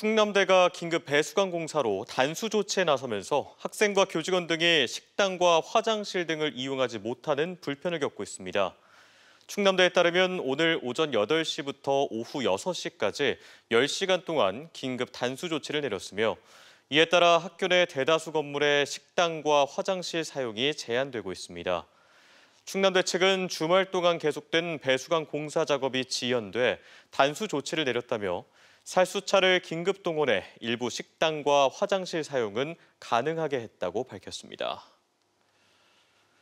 충남대가 긴급 배수관 공사로 단수 조치에 나서면서 학생과 교직원 등이 식당과 화장실 등을 이용하지 못하는 불편을 겪고 있습니다. 충남대에 따르면 오늘 오전 8시부터 오후 6시까지 10시간 동안 긴급 단수 조치를 내렸으며 이에 따라 학교 내 대다수 건물의 식당과 화장실 사용이 제한되고 있습니다. 충남대 측은 주말 동안 계속된 배수관 공사 작업이 지연돼 단수 조치를 내렸다며 살수차를 긴급 동원해 일부 식당과 화장실 사용은 가능하게 했다고 밝혔습니다.